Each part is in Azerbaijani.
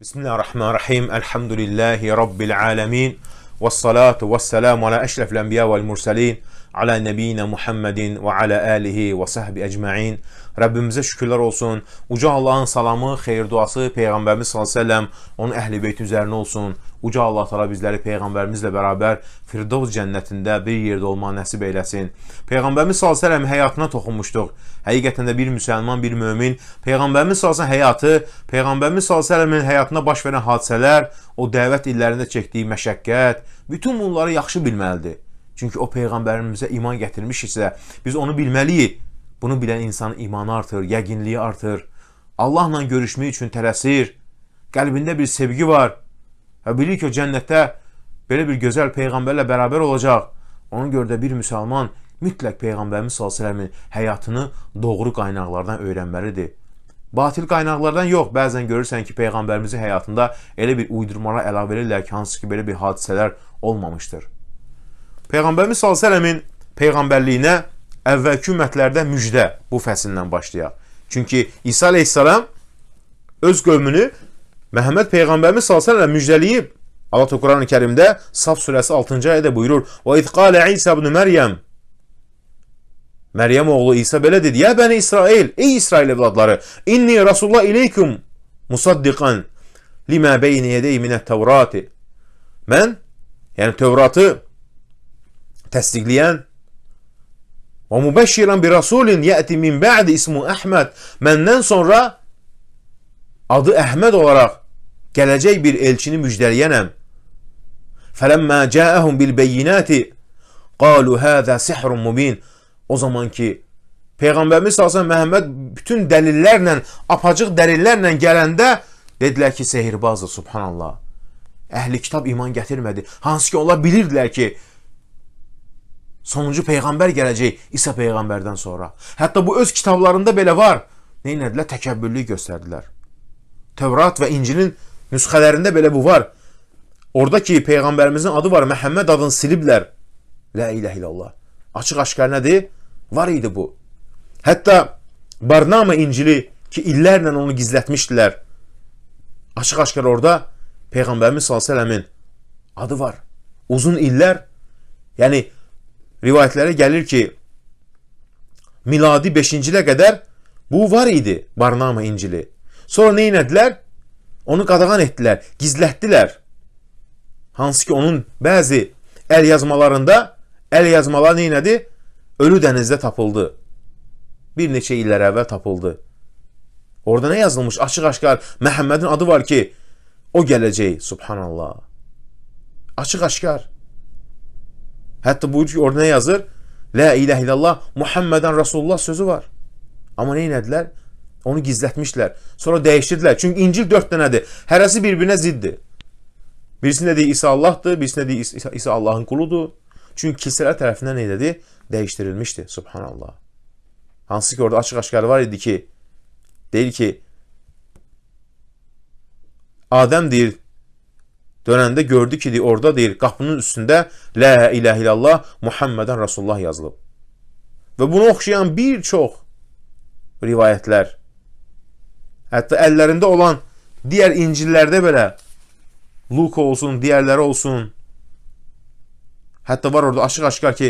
Bismillahirrahmanirrahim. Elhamdülillahi Rabbil alemin. Ve salatu ve selamu ala eşrefil enbiya vel mursalin. Ala nebine Muhammedin ve ala alihi ve sahbi ecma'in. Rəbbimizə şükürlər olsun. Uca Allahın salamı, xeyir duası Peyğəmbərimiz s.ə.v. onun əhl-i beyti üzərinə olsun. Uca Allah təala bizləri peyğəmbərimizlə bərabər Firdevs cənnətində bir yerdə olmağı nəsib eləsin. Peyğəmbərimiz sallallahu əleyhi həyatına toxunmuşduq. Həqiqətən də bir müsəlman, bir mömin peyğəmbərimiz sallallahu həyatı, peyğəmbərimiz sallallahu əleyhi həyatında baş verən hadisələr, o dəvət illərində çəkdiyi məşəqqət, bütün bunları yaxşı bilməlidir. Çünki o peyğəmbərimizə iman gətirmişiksə, biz onu bilməliyik. Bunu bilən insanın imanı artır, yəqinliyi artır. Allahla görüşmək üçün tələsir. Qəlbində bir sevgi var. Və bilir ki, o cənnətdə belə bir gözəl peyğəmbərlə bərabər olacaq. Ona görə də bir müsəlman mütləq peyğəmbərimiz sallallahu həyatını doğru qaynaqlardan öyrənməlidir. Batil qaynaqlardan yox. Bəzən görürsən ki, peyğəmbərimizin həyatında elə bir uydurmalar əlavə edirlər ki, hansı ki belə bir hadisələr olmamışdır. Peyğəmbərimiz sallallahu peyğəmbərliyinə əvvəlki ümmətlərdə müjdə bu fəsildən başlayaq. Çünki İsa əleyhissalam öz qövmünü Məhəmməd Peyğəmbərimiz s.ə.v müjdəliyib. Allah da Quran-ı Kərimdə Saf surəsi 6-cı ayədə buyurur: "Və izqalə İsa ibn Məryəm" Məryəm oğlu İsa belə dedi: "Ya bəni İsrail, ey İsrail evladları, inni rasulullah ileykum musaddiqan lima beyni yedey min't-Tevrati." Mən, yəni Tevratı təsdiqləyən və mübəşşirən bir rasulin yəti min ba'di ismu Əhməd. Məndən sonra adı Əhməd olaraq gələcək bir elçini müjdələyənəm. Fələmmə cəəhum bil beyinəti qalu həzə sihrun mubin. O zaman ki, Peyğəmbərimiz s.ə.v. Məhəmməd bütün dəlillərlə, apacıq dəlillərlə gələndə dedilər ki, sehirbazdır, subhanallah. Əhli kitab iman gətirmədi. Hansı ki, onlar bilirdilər ki, sonuncu Peyğəmbər gələcək, İsa Peyğəmbərdən sonra. Hətta bu öz kitablarında belə var. Neynədilər? Təkəbbüllü göstərdilər. Tevrat və İncilin nüsxələrində belə bu var. Orada ki, Peyğəmbərimizin adı var, Məhəmməd adını siliblər. Lə iləh illallah. Açıq-aşkar nədir? Var idi bu. Hətta Barnama İncili ki, illərlə onu gizlətmişdilər. Açıq-aşkar orada Peyğəmbərimiz s.ə.v-in adı var. Uzun illər, yəni rivayətlərə gəlir ki, miladi 5-ci ilə qədər bu var idi Barnama İncili. Sonra nə etdilər? Onu qadağan etdilər, gizlətdilər. Hansı ki, onun bəzi əl yazmalarında əl yazmalar nə etdi? Ölü dənizdə tapıldı. Bir neçə illər əvvəl tapıldı. Orada nə yazılmış? Açıq-aşkar Məhəmmədin adı var ki, o gələcək, subhanallah. Açıq-aşkar. Hətta buyur ki, orada nə yazır? La ilahe illallah Muhammedan Rasulullah sözü var. Amma nə etdilər? Onu gizlətmişlər. Sonra dəyişdirdilər. Çünki İncil 4 dənədir. Hərəsi bir-birinə ziddir. Birisində deyir İsa Allahdır, birisində deyir İsa, İsa Allahın quludur. Çünki kilsələr tərəfindən elədi, dəyişdirilmişdi. Subhanallah. Hansı ki orada açıq-aşkar var idi ki, deyir ki, Adəm deyir, dönəndə gördü ki, deyir, orada deyir, qapının üstündə Lə ilə illallah Muhammedən Rasulullah yazılıb. Və bunu oxşayan bir çox rivayətlər Hətta əllərində olan digər İncillərdə belə Luka olsun, digərləri olsun. Hətta var orada açıq-aşkar ki,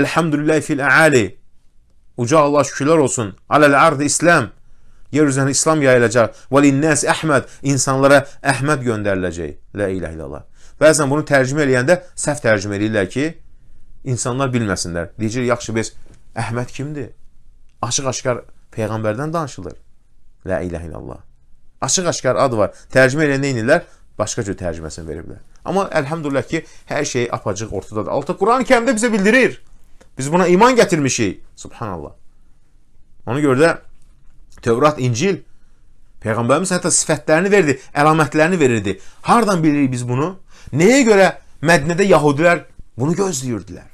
Elhamdülillah fil əali. Uca Allah şükürlər olsun. Aləl ardı İslam. Yer üzərində İslam yayılacaq. Və linnəs Əhməd. İnsanlara Əhməd göndəriləcək. La ilə illallah. Bəzən bunu tərcümə eləyəndə səhv tərcümə eləyirlər ki, insanlar bilməsinlər. Deyəcək, yaxşı, biz Əhməd kimdir? Açıq-aşkar Peyğəmbərdən danışılır. La ilahə illallah. Açıq-aşkar ad var. Tərcümə elə neynirlər? Başqa cür tərcüməsini veriblər. Amma əlhəmdülillah ki, hər şey apacıq ortadadır. Altı Quran-ı Kərimdə bizə bildirir. Biz buna iman gətirmişik. Subhanallah. Ona görə də Tövrat, İncil Peyğəmbərimiz hətta sifətlərini verdi, əlamətlərini verirdi. Hardan bilirik biz bunu? Nəyə görə Mədnədə yahudilər bunu gözləyirdilər?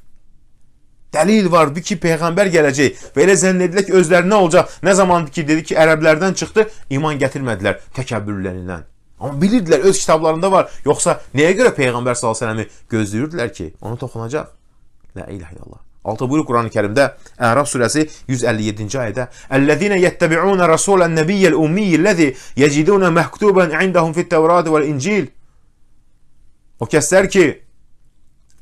Dəlil vardı ki, peyğəmbər gələcək və elə zənn edilər ki, özlərinə olacaq. Nə zaman ki, dedi ki, ərəblərdən çıxdı, iman gətirmədilər təkəbbürlərindən. Amma bilirdilər, öz kitablarında var. Yoxsa nəyə görə peyğəmbər sallallahu əleyhi və səlləmi gözləyirdilər ki, ona toxunacaq? La ilahe illallah. Altı buyurur Quran-ı Kerimdə Əraf surəsi 157-ci ayədə: "Əlləzîne yettebi'ûne rasûlen-nebiyyel ummiyyellezî yecidûne mektûben 'indahum fit-tevrâti vel-incîl." O kəslər ki,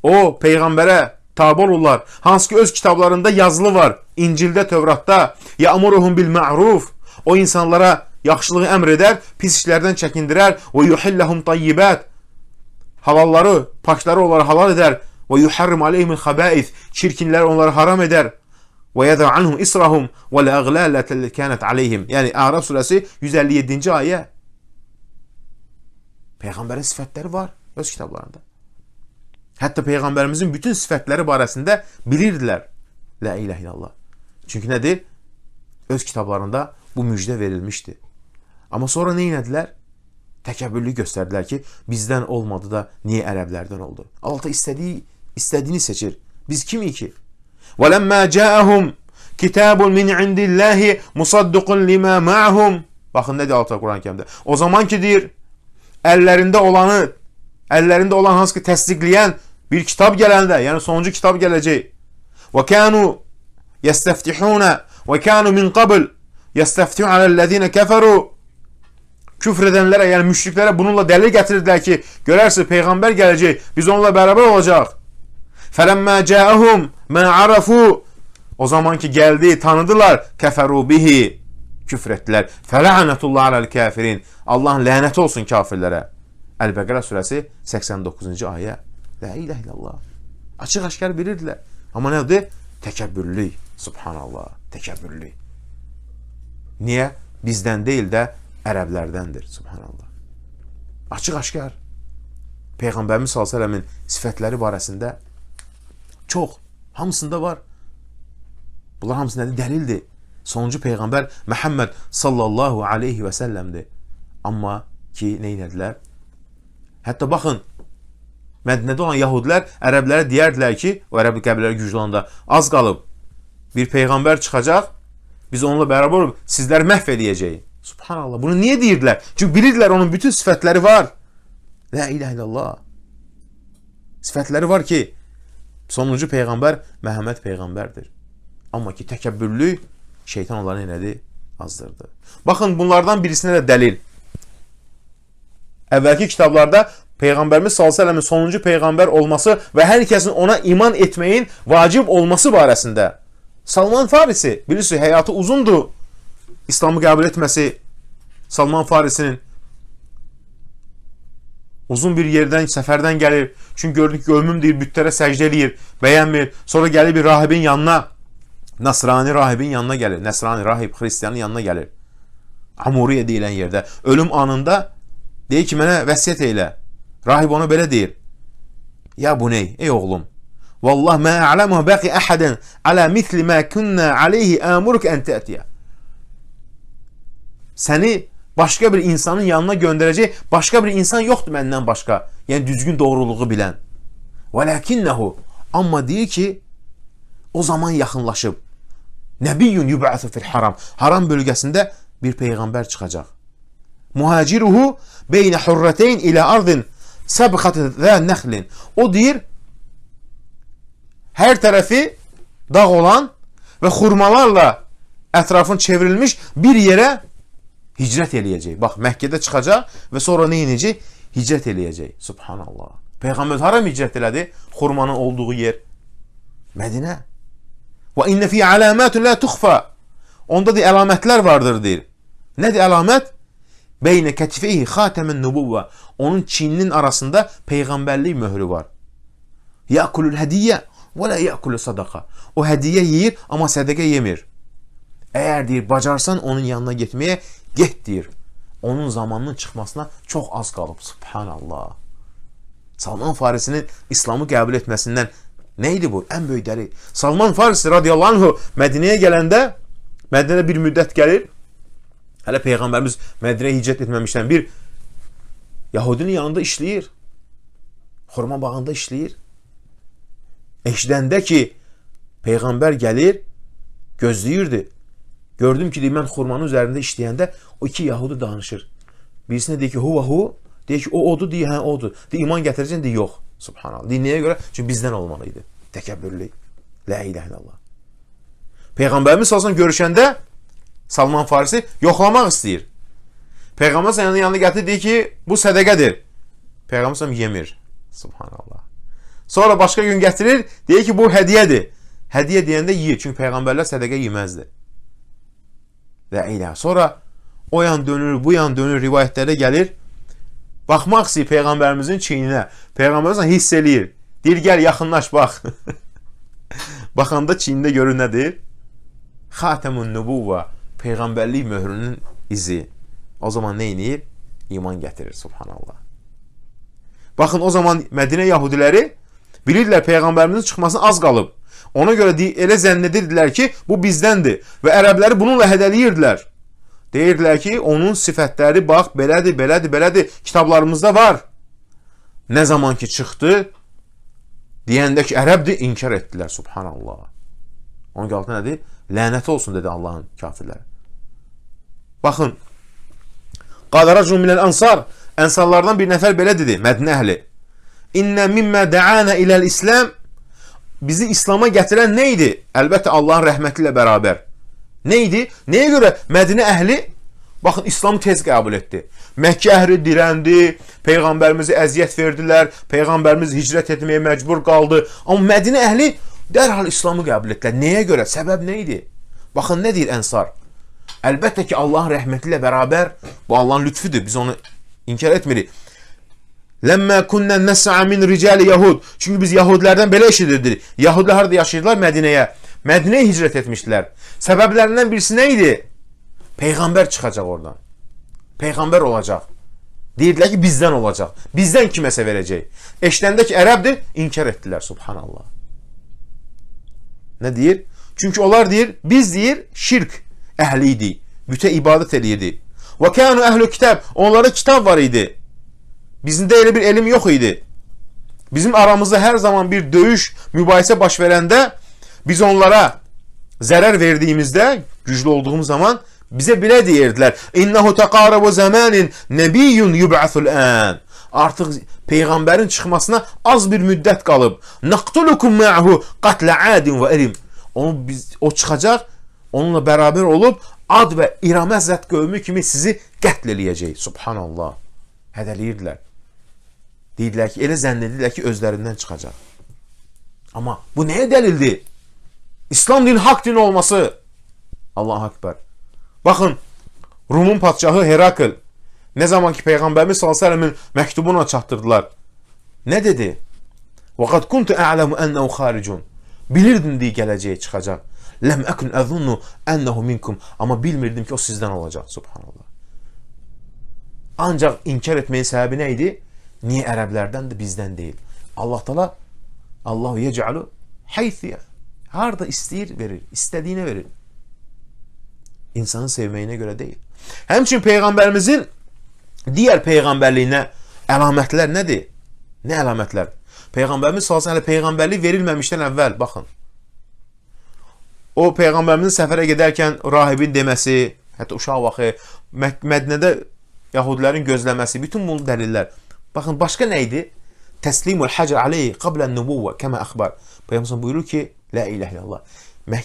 o peyğəmbərə tabi olurlar. Hansı ki öz kitablarında yazılı var. İncildə, Tövratda. Ya'muruhum bil ma'ruf. O insanlara yaxşılığı əmr edər, pis işlərdən çəkindirər. Və yuhillahum tayyibat. Halalları, pakları onlara halal edər. Və yuharrim aleyhimul xabaith. Çirkinlər onları haram edər. Və yədə anhum israhum və lə əğlələtəl kənət aleyhim. Yəni, Ərəb surəsi 157-ci ayə. Peyğəmbərin sifətləri var öz kitablarında. Hətta Peyğəmbərimizin bütün sifətləri barəsində bilirdilər. Lə iləh illallah. Çünki nədir? Öz kitablarında bu müjdə verilmişdi. Amma sonra nə etdilər? Təkəbbürlü göstərdilər ki, bizdən olmadı da niyə ərəblərdən oldu? Allah da istədiyi, istədiyini seçir. Biz kimik ki? وَلَمَّا جَاءَهُمْ كِتَابٌ مِنْ عِنْدِ اللّٰهِ مُصَدِّقٌ لِمَا مَعْهُمْ Baxın, nə deyir Allah Quran-ı kəmdə? O zaman ki, deyir, əllərində olanı, əllərində olan hansı ki təsdiqləyən Bir kitap gelende yani sonuncu kitap geleceği. Ve kanu yesteftihuna ve kanu min qabl yesteftihu alellezine keferu küfredenlere yani müşriklere bununla delil getirdiler ki görersin peygamber gelecek biz onunla beraber olacak. Felemma ca'ahum men arafu o zamanki geldi tanıdılar keferu bihi küfrettiler. Fela'netullah alel kafirin. Allah'ın laneti olsun kafirlere. El-Bekara suresi 89. ayet. La ilahe illallah. Açıq-aşkar bilirdilər. Amma nədir? Təkəbbürlük. Subhanallah. Təkəbbürlük. Niyə? Bizdən deyil də ərəblərdəndir. Subhanallah. Açıq-aşkar. Peyğəmbərimiz s.ə.v-in sifətləri barəsində çox, hamısında var. Bunlar hamısı nədir? Dəlildir. Sonuncu Peyğəmbər Məhəmməd sallallahu aleyhi və səlləmdir. Amma ki, neynədilər? Hətta baxın, Mədinədə olan yahudlər ərəblərə deyərdilər ki, o ərəb qəbilələri güclü onda az qalıb bir peyğəmbər çıxacaq, biz onunla bərabər olub sizləri məhv edəcəyik. Subhanallah. Bunu niyə deyirdilər? Çünki bilirdilər onun bütün sifətləri var. La ilahe illallah. Sifətləri var ki, sonuncu peyğəmbər Məhəmməd peyğəmbərdir. Amma ki, təkəbbürlük şeytan onları elədi, azdırdı. Baxın, bunlardan birisinə də dəlil. Əvvəlki kitablarda Peyğəmbərimiz sallallahu sonuncu peyğəmbər olması və hər kəsin ona iman etməyin vacib olması barəsində. Salman Farisi, bilirsiniz, həyatı uzundur. İslamı qəbul etməsi Salman Farisinin uzun bir yerdən, səfərdən gəlir. Çünki gördük ki, ölmüm deyir, bütlərə səcdə eləyir, bəyənmir. Sonra gəlir bir rahibin yanına, Nasrani rahibin yanına gəlir. Nasrani rahib, xristiyanın yanına gəlir. Amuriyə deyilən yerdə. Ölüm anında deyir ki, mənə vəsiyyət eylə. Rahib ona belə deyir. Ya bu ney, ey oğlum. Vallah mə ələmuhu bəqi əhədən alə misli mə künnə aleyhi əmuruk ən tətiyə. Səni başqa bir insanın yanına göndərəcək, başqa bir insan yoxdur məndən başqa. Yəni düzgün doğruluğu bilən. Vələkinnəhu amma deyir ki, o zaman yaxınlaşıb. Nəbiyyun yub'athu fil haram. Haram bölgəsində bir peyğəmbər çıxacaq. Muhaciruhu beynə hurrateyn ilə ardın Səbxətə və nəxlin. O deyir, hər tərəfi dağ olan və xurmalarla ətrafın çevrilmiş bir yerə hicrət eləyəcək. Bax, Məkkədə çıxacaq və sonra nə inəcək? Hicrət eləyəcək. Subhanallah. Peyğəmbər haram hicrət elədi? Xurmanın olduğu yer. Mədinə. Və innə fi alamətun la tuxfa. Onda deyir, əlamətlər vardır deyir. Nədir əlamət? Beyne ketifeyhi hatemen nubuvve. Onun çiğninin arasında peygamberliği mührü var. Yakulul hediye ve la yakulu sadaka. O hediye yiyir ama sadaka yemir. Eğer deyir bacarsan onun yanına gitmeye get deyir. Onun zamanının çıkmasına çok az qalıb. Subhanallah. Salman Farisi'nin İslam'ı qəbul etməsindən neydi bu? En büyük dəlil. Salman Farisi radiyallahu anh Medine'ye gelende Medine'de bir müddət gelir. Hələ Peyğəmbərimiz Mədinə hicrət etməmişdən bir Yahudinin yanında işləyir. Xurma bağında işləyir. Eşidəndə ki, Peyğəmbər gəlir, gözləyirdi. Gördüm ki, deyir, mən xurmanın üzərində işləyəndə o iki Yahudu danışır. Birisinə deyir ki, huva hu, deyir ki, o odur, deyir, hə, odur. Deyir, iman gətirəcəksin, deyir, yox. Subhanallah. Deyir, nəyə görə? Çünki bizdən olmalı idi. Təkəbbürlük. La ilahe illallah. Peyğəmbərimiz salsan görüşəndə Salman Farisi yoxlamaq istəyir. Peyğəmbər sənin yanına gətir, deyir ki, bu sədəqədir. Peyğəmbər səm yemir. Subhanallah. Sonra başqa gün gətirir, deyir ki, bu hədiyyədir. Hədiyə deyəndə yeyir, çünki peyğəmbərlər sədəqə yeməzdi. Və elə sonra o yan dönür, bu yan dönür, rivayətlərə gəlir. Baxmaq istəyir peyğəmbərimizin çiyninə. Peyğəmbərimiz hiss eləyir. Deyir, gəl yaxınlaş, bax. Baxanda çiyində görür nədir? Xatəmun nübuvva peyğəmbərlik möhrünün izi. O zaman nə eləyir? İman gətirir, subhanallah. Baxın, o zaman Mədinə yahudiləri bilirlər peyğəmbərimizin çıxmasına az qalıb. Ona görə elə zənn edirdilər ki, bu bizdəndir və ərəbləri bununla hədələyirdilər. Deyirdilər ki, onun sifətləri bax belədir, belədir, belədir, kitablarımızda var. Nə zaman ki çıxdı, deyəndə ki, ərəbdir, inkar etdilər, subhanallah. Onun altında nədir? Lənət olsun dedi Allahın kafirləri. Baxın. Qadaracun minəl ansar. Ənsarlardan bir nəfər belə dedi, Mədinə əhli. İnnə mimmə də'anə iləl İsləm. Bizi İslama gətirən nə idi? Əlbəttə Allahın rəhməti ilə bərabər. Nə idi? Nəyə görə Mədinə əhli Baxın, İslamı tez qəbul etdi. Məkkə əhri dirəndi, Peyğəmbərimizi əziyyət verdilər, Peyğəmbərimiz hicrət etməyə məcbur qaldı. Amma Mədinə əhli dərhal İslamı qəbul etdilər. Nəyə görə? Səbəb nə idi? Baxın, nə deyir Ənsar? Əlbəttə ki, Allahın rəhməti ilə bərabər bu Allahın lütfüdür. Biz onu inkar etmirik. Ləmmə kunnən nəs'a min ricali yahud. Çünki biz yahudlərdən belə eşidirdik. Yahudlar harada yaşayırdılar? Mədinəyə. Mədinəyə hicrət etmişdilər. Səbəblərindən birisi nə idi? Peyğəmbər çıxacaq oradan. Peyğəmbər olacaq. Deyirdilər ki, bizdən olacaq. Bizdən kiməsə verəcək. Eşləndə ki, ərəbdir, inkar etdilər. Subhanallah. Nə deyir? Çünki onlar deyir, biz deyir, şirk əhli idi. Bütə ibadət eləyirdi. Və kənu əhlü kitab. Onlara kitab var idi. Bizdə elə bir elm yox idi. Bizim aramızda hər zaman bir döyüş, mübahisə baş verəndə biz onlara zərər verdiyimizdə, güclü olduğumuz zaman bizə belə deyirdilər. İnnehu taqarabu zamanin nabiyyun yub'asul an. Artıq peyğəmbərin çıxmasına az bir müddət qalıb. Naqtulukum ma'hu qatla adin və elim. Onu biz o çıxacaq onunla bərabər olub Ad və İramə zət qövmü kimi sizi qətl eləyəcək. Subhanallah. Hədələyirdilər. Deyirlər ki, elə zənn edirlər ki, özlərindən çıxacaq. Amma bu nəyə dəlildir? İslam din haqq din olması. Allah akbar. Baxın, Rumun padşahı Herakl nə zaman ki peyğəmbərimiz sallallahu əleyhi və səlləmin məktubunu çatdırdılar. Nə dedi? "Vaqad kuntu a'lamu annahu kharijun." Bilirdim deyə gələcəyi çıxacaq. Ləm əkun əzunnu ənəhu minkum. Amma bilmirdim ki, o sizdən olacaq. Subhanallah. Ancaq inkar etməyin səbəbi nə idi? Niyə ərəblərdən də bizdən deyil? Allah təala Allahu yecəlu haythiya. Harda istəyir verir, istədiyinə verir. İnsanı sevməyinə görə deyil. Həmçinin peyğəmbərimizin digər peyğəmbərliyinə əlamətlər nədir? Nə əlamətlər? Peyğəmbərimiz sallallahu əleyhi və səlləm peyğəmbərlik verilməmişdən əvvəl baxın. O peyğəmbərimizin səfərə gedərkən rahibin deməsi, hətta uşaq vaxtı Mədinədə yahudilərin gözləməsi, bütün bu dəlillər. Baxın, başqa nə idi? Təslimul həcr alayhi qabla nübuvvə kəma əxbar. Peyğəmbər buyurur ki, la ilaha illallah.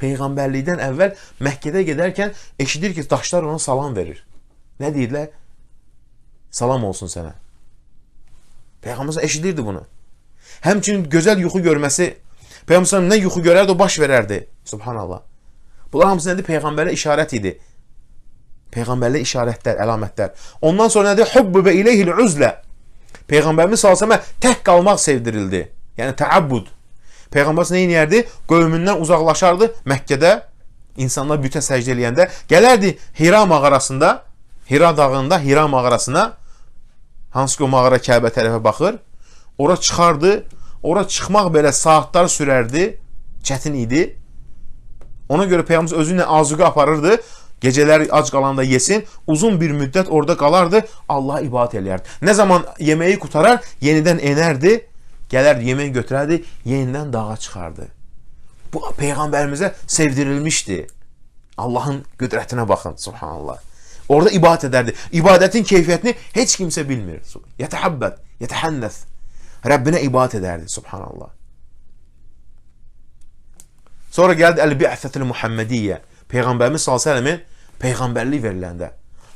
Peyğəmbərlikdən əvvəl Məkkədə gedərkən eşidir ki, daşlar ona salam verir. Nə deyirlər? Salam olsun sənə. Peyğəmbər eşidirdi bunu. Həmçinin gözəl yuxu görməsi Peyğəmbər nə yuxu görərdi, o baş verərdi. Subhanallah. Bunlar hamısı nədir? Peyğəmbərə işarət idi. Peyğəmbərlə işarətlər, əlamətlər. Ondan sonra nədir? Hubbu və ileyhil uzlə. Peyğəmbərimiz salsəmə tək qalmaq sevdirildi. Yəni təabbud. Peyğəmbər nə edərdi? Qövmündən uzaqlaşardı Məkkədə. İnsanlar bütə səcdə eləyəndə gələrdi Hira mağarasında, Hira dağında Hira mağarasına. Hansı ki o mağara Kəbə tərəfə baxır. Ora çıxardı, Ora çıxmaq belə saatlar sürərdi, çətin idi. Ona görə Peyğəmbər özünə azuqə aparırdı. Gecələr ac qalanda yesin, uzun bir müddət orada qalardı, Allaha ibadət eləyərdi. Nə zaman yeməyi qutarar, yenidən enərdi, gələrdi, yeməyi götürərdi, yenidən dağa çıxardı. Bu peyğəmbərimizə sevdirilmişdi. Allahın qüdrətinə baxın, subhanallah. Orada ibadət edərdi. İbadətin keyfiyyətini heç kimsə bilmir. Yətəhəbbət, yətəhənnəs. Rəbbinə ibadət edərdi, subhanallah. Sonra gəldi Əl-Bi'thətül Muhammediyyə, Peyğəmbərimiz s.ə.v-in Peyğəmbərlik veriləndə.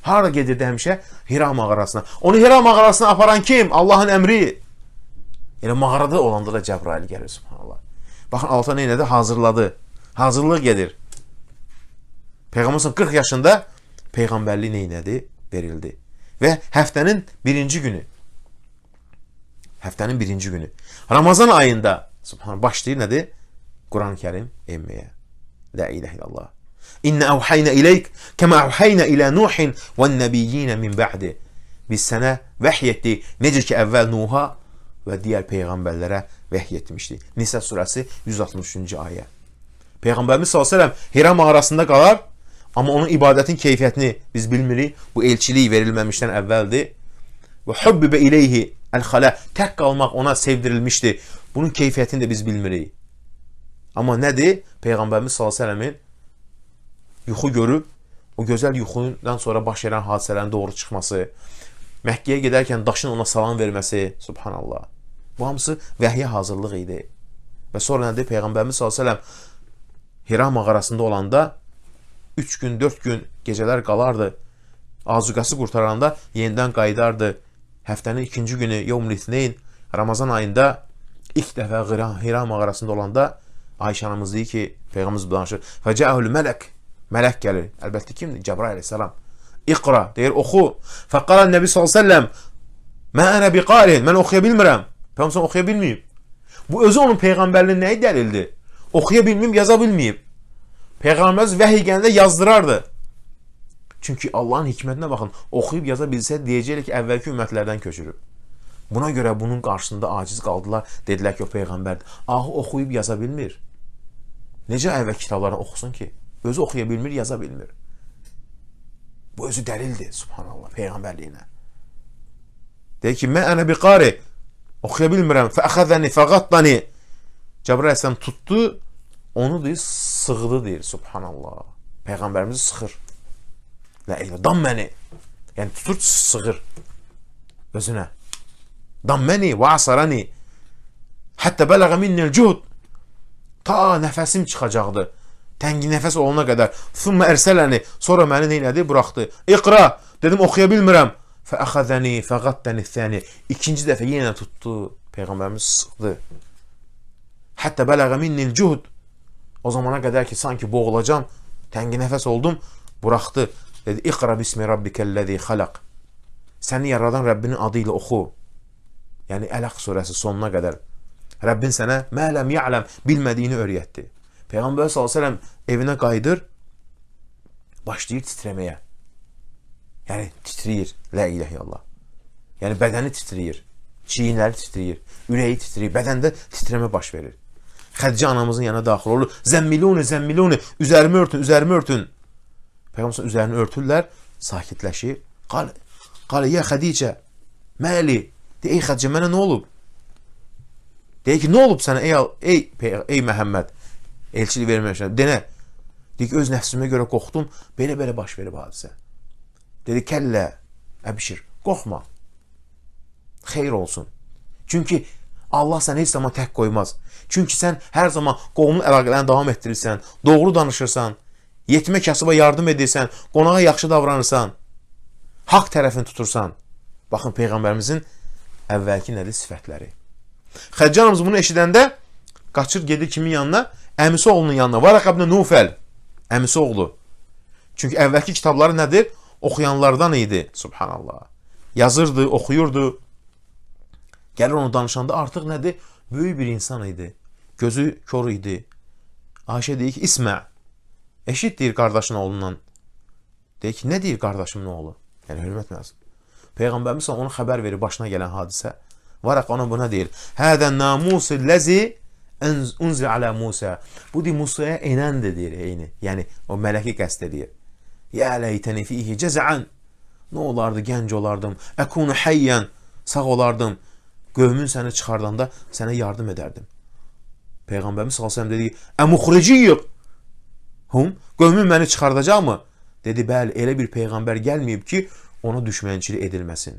Hara gedirdi həmişə? Hira mağarasına. Onu Hira mağarasına aparan kim? Allahın əmri. Elə mağarada olanda da Cəbrail gəlir, subhanallah. Baxın, Allah nə elədi? Hazırladı. Hazırlıq gedir. Peyğəmbər 40 yaşında Peyğəmbərlik nə elədi? Verildi. Və həftənin birinci günü Həftənin birinci günü. Ramazan ayında subhanallah başlayır nədir? Quran-ı Kərim enməyə. La ilaha illallah. İnna awhayna ileyk kema awhayna ila Nuhin ven nabiyyin min ba'di. Biz sənə vəhy etdik, necə ki əvvəl Nuha və digər peyğəmbərlərə vəhy etmişdi. Nisa surəsi 163-cü ayə. Peyğəmbərimiz sallallahu əleyhi və səlləm Hira mağarasında qalar, amma onun ibadətin keyfiyyətini biz bilmirik. Bu elçilik verilməmişdən əvvəldir. Və hubbibə ileyhi Əl-xalə, tək qalmaq ona sevdirilmişdi. Bunun keyfiyyətini də biz bilmirik. Amma nədir? Peyğəmbərimiz s.ə.v-in yuxu görüb, o gözəl yuxundan sonra baş verən hadisələrin doğru çıxması, Məkkəyə gedərkən daşın ona salam verməsi, subhanallah. Bu hamısı vəhyə hazırlıq idi. Və sonra nədir? Peyğəmbərimiz s.ə.v Hira mağarasında olanda 3 gün, 4 gün gecələr qalardı. Azuqası qurtaranda yenidən qayıdardı həftənin ikinci günü Yomul İtneyn Ramazan ayında ilk dəfə Hira mağarasında olanda Ayşə anamız deyir ki, Peyğəmbərimiz danışır. Fəcəəhül mələk. Mələk gəlir. Əlbəttə kimdir? Cəbrail əleyhissalam. İqra deyir, oxu. Fəqala Nəbi sallallahu əleyhi və səlləm: "Mə ana biqarin." Mən oxuya bilmirəm. Peyğəmbər oxuya bilməyib. Bu özü onun peyğəmbərliyin nəyi dəlildir? Oxuya bilməyib, yaza bilməyib. Peyğəmbərimiz vəhy gələndə yazdırardı. Çünki Allahın hikmətinə baxın, oxuyub yaza bilsə deyəcəklər ki, əvvəlki ümmətlərdən köçürüb. Buna görə bunun qarşısında aciz qaldılar, dedilər ki, o peyğəmbərdir. Ahı oxuyub yaza bilmir. Necə əvvəl kitabları oxusun ki? Özü oxuya bilmir, yaza bilmir. Bu özü dəlildir, subhanallah, peyğəmbərliyinə. Deyir ki, mən ənə biqari, oxuya bilmirəm, fəəxəzəni, fəqatlani. Cəbrəl əsələm tutdu, onu deyir, sığdı deyir, subhanallah. Peyğəmbərimizi sıxır. ضمني يعني تطرد الصغر لازم ضمني وعصرني hatta belaga minnel cuhd ta nəfəsim çıxacaqdı təngi nəfəs olana qədər thumma erseləni sonra məni nə elədi buraxdı iqra dedim oxuya bilmirəm fa akhazani fa gattani thani ikinci dəfə yenə tutdu peyğəmbərimiz sıxdı hatta belaga minnel cuhd o zamana qədər ki sanki boğulacam təngi nəfəs oldum buraxdı Dedi, İqra bismi rabbikəl-ləzi xalaq. Səni yaradan Rəbbinin adı ilə oxu. Yəni, Ələq surəsi sonuna qədər. Rəbbin sənə mələm yələm bilmədiyini öyrətdi. Peyğəmbər s.ə.v evinə qayıdır, başlayır titrəməyə. Yəni, titriyir. Lə iləhə Allah. Yəni, bədəni titriyir. Çiyinləri titriyir. Ürəyi titriyir. Bədəndə titrəmə baş verir. Xədicə anamızın yanına daxil olur. Zəmmiluni, zəmmiluni, üzərimi örtün, üzərimi örtün. Peyğəmbər üzərini örtürlər, sakitləşir. Qal, qal ya Xədicə, məli, de, ey Xədicə, mənə nə olub? Deyir ki, nə olub sənə, ey, ey, ey Məhəmməd, elçilik verməmişəm. Denə, deyir ki, öz nəfsimə görə qorxdum, belə-belə baş verib hadisə. Dedi, kəllə, əbşir, qorxma, xeyr olsun. Çünki Allah səni heç zaman tək qoymaz. Çünki sən hər zaman qovunun əlaqələrini davam etdirirsən, doğru danışırsan, yetimə kasıba yardım edirsən, qonağa yaxşı davranırsan, haqq tərəfini tutursan. Baxın, Peyğəmbərimizin əvvəlki nədir sifətləri. Xəccamız bunu eşidəndə qaçır gedir kimin yanına? Əmisi oğlunun yanına. Varaq əbnə Nufəl, əmisi oğlu. Çünki əvvəlki kitabları nədir? Oxuyanlardan idi, subhanallah. Yazırdı, oxuyurdu. Gəlir onu danışanda artıq nədir? Böyük bir insan idi. Gözü kör idi. Ayşə deyir ki, ismə, Eşit deyir qardaşın oğlundan. Deyir ki, nə deyir qardaşımın oğlu? Yəni, hörmət lazım. Peyğəmbərimiz ona xəbər verir başına gələn hadisə. Varaq ona buna deyir. Hədə namusi ləzi unzil alə Musa. Bu deyir, Musaya enəndir deyir eyni. Yəni, o mələki qəst edir. Yə ləytəni fihi cəzən. Nə olardı, gənc olardım. Əkunu həyyən. Sağ olardım. Qövmün səni çıxardanda sənə yardım edərdim. Peyğəmbərimiz s.ə.v dedi ki, əmuxriciyyik. Hum, qövmün məni çıxardacaqmı? Dedi, bəli, elə bir peyğəmbər gəlməyib ki, ona düşmənçilik edilməsin.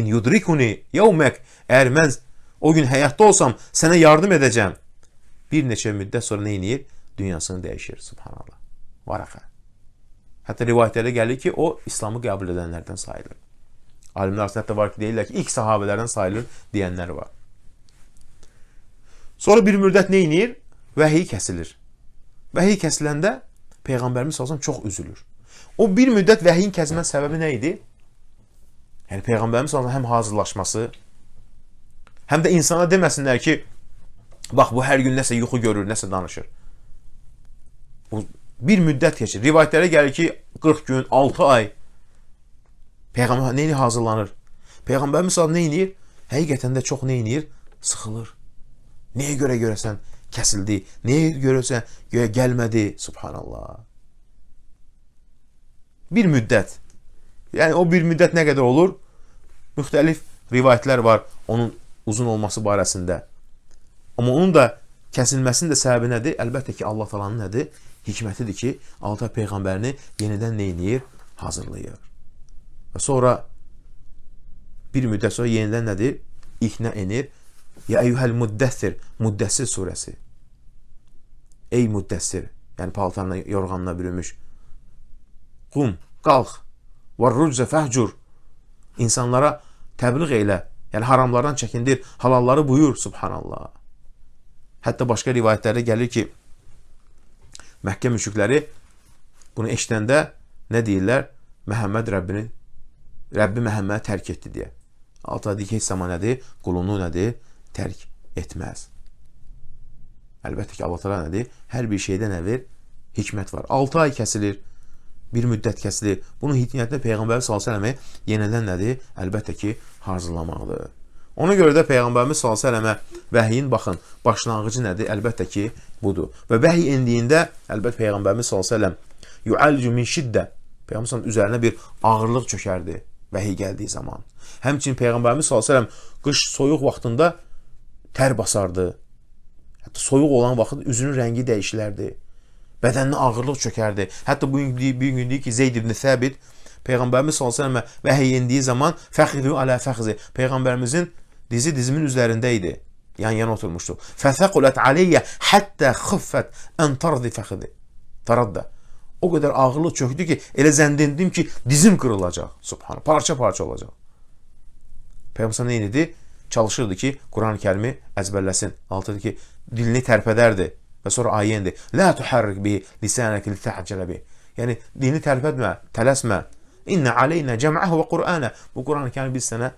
İn yudrikuni yevmek, əgər mən o gün həyatda olsam, sənə yardım edəcəm. Bir neçə müddət sonra nə eləyir? Dünyasını dəyişir, subhanallah. Varaqə. Hətta rivayətlərdə gəlir ki, o, İslamı qəbul edənlərdən sayılır. Alimlər arasında hətta var ki, deyirlər ki, ilk sahabələrdən sayılır deyənlər var. Sonra bir müddət nə eləyir? Vəhiy kəsilir. Vəhiy kəsiləndə Peyğəmbərimiz sallallahu çox üzülür. O bir müddət vəhiyin kəsilmənin səbəbi nə idi? Yəni Peyğəmbərimiz sallallahu həm hazırlaşması, həm də insana deməsinlər ki, bax bu hər gün nəsə yuxu görür, nəsə danışır. Bu bir müddət keçir. Rivayətlərə gəlir ki, 40 gün, 6 ay Peyğəmbər nə hazırlanır? Peyğəmbərimiz sallallahu nə edir? Həqiqətən də çox nə edir? Sıxılır. Nəyə görə görəsən? kəsildi. Niyə görürsən, göyə gəlmədi. Subhanallah. Bir müddət. Yəni o bir müddət nə qədər olur? Müxtəlif rivayətlər var onun uzun olması barəsində. Amma onun da kəsilməsinin də səbəbi nədir? Əlbəttə ki, Allah təalanın nədir? Hikmətidir ki, Allah peyğəmbərini yenidən nəyinir? Hazırlayır. Və sonra bir müddət sonra yenidən nədir? İqna enir. Ya eyyuhəl müddəssir, Müddəssir surəsi. Ey müddəssir, yəni paltarına, yorğanına bürünmüş. Qum, qalx. Və ruczə fəhcur. İnsanlara təbliğ elə. Yəni haramlardan çəkindir, halalları buyur, subhanallah. Hətta başqa rivayətlərdə gəlir ki, Məkkə müşrikləri bunu eşidəndə nə deyirlər? Məhəmməd Rəbbini Rəbbi Məhəmmədi tərk etdi deyə. Altı adı ki, heç zaman nədir? Qulunu nədir? Tərk etməz. Əlbəttə ki, Allah təala nədir? Hər bir şeydə nə verir? Hikmət var. 6 ay kəsilir. Bir müddət kəsilir. Bunun hikməti Peyğəmbər sallallahu əleyhi və səlləmə yenidən nədir? Əlbəttə ki, hazırlamaqdır. Ona görə də Peyğəmbərimiz s.ə.və vəhyin baxın, başlanğıcı nədir? Əlbəttə ki, budur. Və vəhiy endiyində, əlbət Peyğəmbərimiz s.ə.v yu'alcu min şiddə, Peyğəmbərin üzərinə bir ağırlıq çökərdi vəhiy gəldiyi zaman. Həmçin Peyğəmbərimiz s.ə.v qış soyuq vaxtında tər basardı. Hətta soyuq olan vaxt üzünün rəngi dəyilərdi. Bədəninə ağırlıq çökərdi. Hətta bu gün bir gün deyir ki, Zeyd ibn Səbit Peyğəmbərimiz sallallahu əleyhi və səlləmə vəhiy endiyi zaman fəxru alə fəxzi. Peyğəmbərimizin dizi dizimin üzərində idi. Yan-yana oturmuşdu. Fəsəqulat aliyyə hətta xəffət an tardi fəxzi. Taradda. O qədər ağırlıq çökdü ki, elə zənn ki, dizim qırılacaq. Subhanallah. Parça-parça olacaq. Peyğəmbər nə etdi? çalışırdı ki, Quran-ı Kərimi əzbərləsin. Altıncı ki, dilini tərpədərdi və sonra ayə indi. La tuharrik bi lisanaka litahcala bi. Yəni dilini tərpətmə, tələsmə. İnna aleyna cem'ahu və Qur'ana. Bu Quran-ı Kərim biz sənə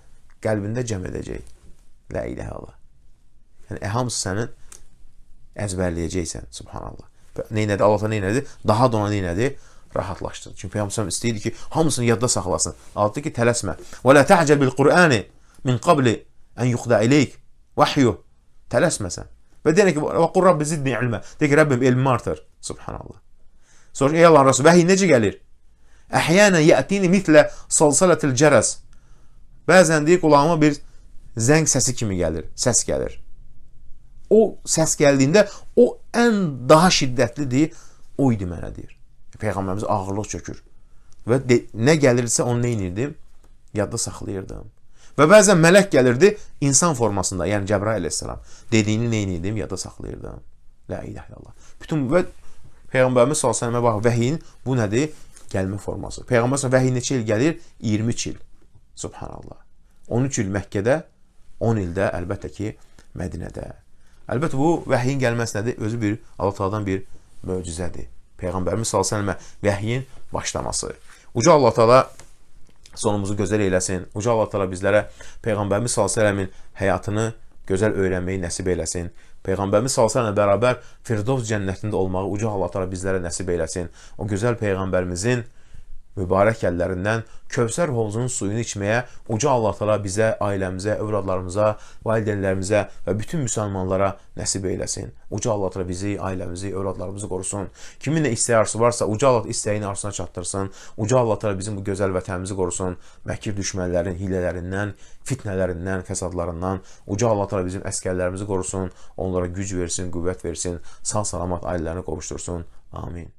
qəlbində cəm edəcək. La ilahə illallah. Yəni e, hamısı sənin əzbərləyəcəksən. Subhanallah. Nə elədi? Allah nə elədi? Daha da ona nə elədi? Rahatlaşdırdı. Çünki Peyğəmbər istəyirdi ki, hamısını yadda saxlasın. Altı ki, tələsmə. Və la ta'cəl bil Qur'ani min qabli Ən yuxda eləyik. Vahyu. Tələsməsən. Və deyən ki, və qur Rabbi zidni ilmə. Deyək, Rəbbim elmi artır. Subhanallah. Sonra, ey Allahın Rasulü, vəhiy necə gəlir? Əhyənə yətini mitlə salsalatil cərəs. Bəzən deyir, qulağıma bir zəng səsi kimi gəlir, səs gəlir. O səs gəldiyində o ən daha şiddətlidir, o idi mənə deyir. Peyğəmbərimiz ağırlıq çökür. Və nə gəlirsə onu nə edirdim? Yadda saxlayırdım. Və bəzən mələk gəlirdi insan formasında, yəni Cəbrail əleyhissalam. Dediyini nə edirdim, yada saxlayırdım. La ilaha illallah. Bütün və Peyğəmbərimiz sallallahu əleyhi və səlləmə bax vəhyin bu nədir? Gəlmə forması. Peyğəmbər sallallahu vəhiy neçə il gəlir? 23 il. Subhanallah. 13 il Məkkədə, 10 ildə əlbəttə ki Mədinədə. Əlbəttə bu vəhyin gəlməsi nədir? Özü bir Allah Taala'dan bir möcüzədir. Peyğəmbərimiz sallallahu əleyhi və səlləmə vəhyin başlaması. Uca Allah Taala sonumuzu gözəl eyləsin. Uca Allah təala bizlərə peyğəmbərimiz sallalləmin həyatını gözəl öyrənməyi nəsib eyləsin. Peyğəmbərimiz sallallahu bərabər Firdovs cənnətində olmağı uca Allah təala bizlərə nəsib eyləsin. O gözəl peyğəmbərimizin mübarək əllərindən Kövsər hovuzunun suyunu içməyə uca Allah təala bizə, ailəmizə, övladlarımıza, valideynlərimizə və bütün müsəlmanlara nəsib eyləsin. Uca Allah təala bizi, ailəmizi, övladlarımızı qorusun. Kimin nə istəyi arzusu varsa, uca Allah istəyini arzusuna çatdırsın. Uca Allah təala bizim bu gözəl vətənimizi qorusun. Məkir düşmənlərin hilələrindən, fitnələrindən, fəsadlarından uca Allah təala bizim əskərlərimizi qorusun. Onlara güc versin, qüvvət versin, sağ-salamat ailələrini qovuşdursun. Amin.